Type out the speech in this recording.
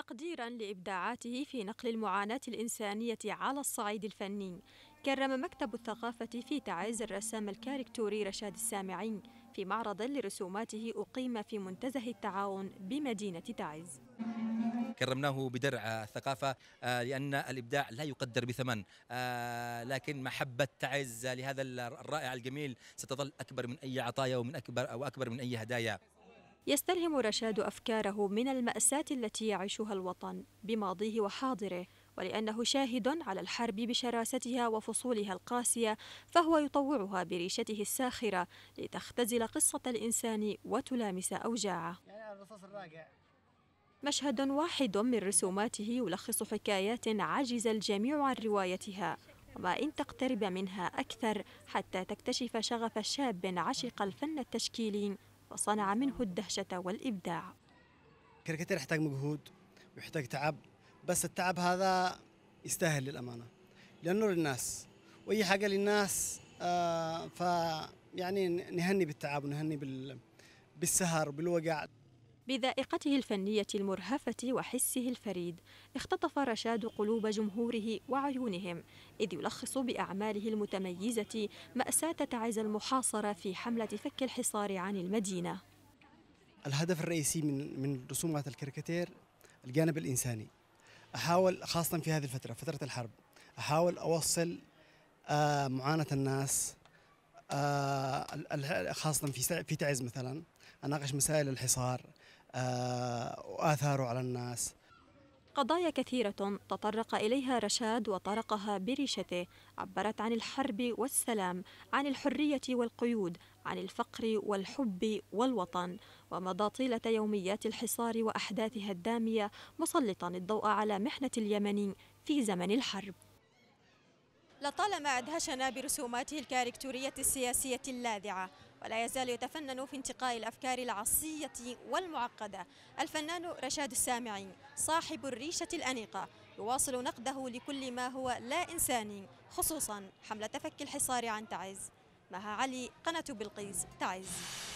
تقديرا لإبداعاته في نقل المعاناة الإنسانية على الصعيد الفني كرم مكتب الثقافة في تعز الرسام الكاريكتوري رشاد السامعي في معرض لرسوماته أقيم في منتزه التعاون بمدينة تعز كرمناه بدرع الثقافة آه، لأن الإبداع لا يقدر بثمن آه، لكن محبة تعز لهذا الرائع الجميل ستظل أكبر من أي عطايا ومن أكبر أو أكبر من أي هدايا يستلهم رشاد أفكاره من المأساة التي يعيشها الوطن بماضيه وحاضره ولأنه شاهد على الحرب بشراستها وفصولها القاسية فهو يطوعها بريشته الساخرة لتختزل قصة الإنسان وتلامس أوجاعه مشهد واحد من رسوماته يلخص حكايات عجز الجميع عن روايتها وما إن تقترب منها أكثر حتى تكتشف شغف شاب عشق الفن التشكيلي وصنع منه الدهشة والإبداع كاريكاتير يحتاج مجهود ويحتاج تعب بس التعب هذا يستاهل للأمانة لأنه للناس وأي حاجة للناس آه فيعني نهني بالتعب ونهني بال... بالسهر بالوجع بذائقته الفنية المرهفة وحسه الفريد اختطف رشاد قلوب جمهوره وعيونهم إذ يلخص بأعماله المتميزة مأساة تعز المحاصرة في حملة فك الحصار عن المدينة الهدف الرئيسي من من رسومات الكاريكاتير الجانب الإنساني أحاول خاصة في هذه الفترة فترة الحرب أحاول أوصل آه، معاناة الناس آه، خاصة في في تعز مثلا أناقش مسائل الحصار آه، وآثاره على الناس قضايا كثيرة تطرق إليها رشاد وطرقها بريشته عبرت عن الحرب والسلام عن الحرية والقيود عن الفقر والحب والوطن ومضى طيلة يوميات الحصار وأحداثها الدامية مسلطا الضوء على محنة اليمني في زمن الحرب لطالما أدهشنا برسوماته الكاريكتورية السياسية اللاذعة ولا يزال يتفنن في انتقاء الأفكار العصية والمعقدة الفنان رشاد السامعي صاحب الريشة الأنيقة يواصل نقده لكل ما هو لا إنساني خصوصا حملة فك الحصار عن تعز مها علي قناة بلقيس تعز